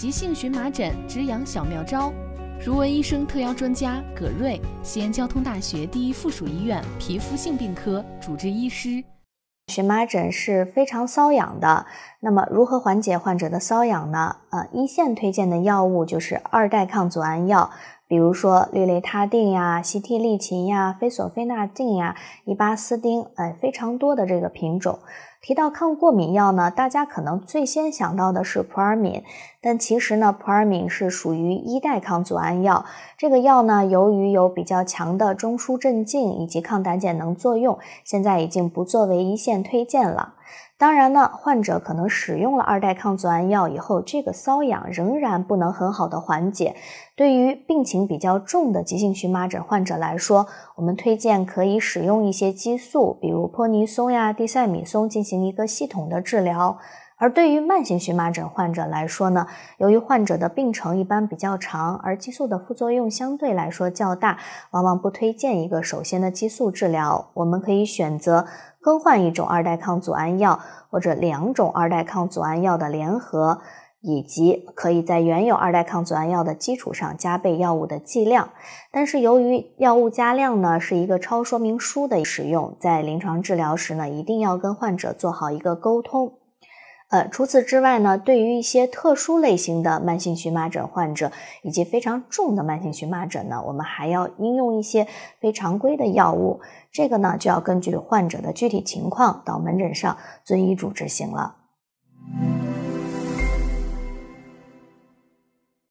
急性荨麻疹止痒小妙招，如闻医生特邀专家葛瑞，西安交通大学第一附属医院皮肤性病科主治医师。荨麻疹是非常瘙痒的，那么如何缓解患者的瘙痒呢？呃，一线推荐的药物就是二代抗组胺药，比如说氯雷他定呀、西替利嗪呀、非索非那定呀、依巴斯汀，哎，非常多的这个品种。提到抗过敏药呢，大家可能最先想到的是普尔敏，但其实呢，普尔敏是属于一代抗组胺药。这个药呢，由于有比较强的中枢镇静以及抗胆碱能作用，现在已经不作为一线推荐了。当然呢，患者可能使用了二代抗组胺药以后，这个瘙痒仍然不能很好的缓解。对于病情比较重的急性荨麻疹患者来说，我们推荐可以使用一些激素，比如泼尼松呀、地塞米松进行一个系统的治疗。而对于慢性荨麻疹患者来说呢，由于患者的病程一般比较长，而激素的副作用相对来说较大，往往不推荐一个首先的激素治疗。我们可以选择更换一种二代抗组胺药，或者两种二代抗组胺药的联合，以及可以在原有二代抗组胺药的基础上加倍药物的剂量。但是由于药物加量呢是一个超说明书的使用，在临床治疗时呢，一定要跟患者做好一个沟通。呃，除此之外呢，对于一些特殊类型的慢性荨麻疹患者，以及非常重的慢性荨麻疹呢，我们还要应用一些非常规的药物。这个呢，就要根据患者的具体情况，到门诊上遵医嘱执行了。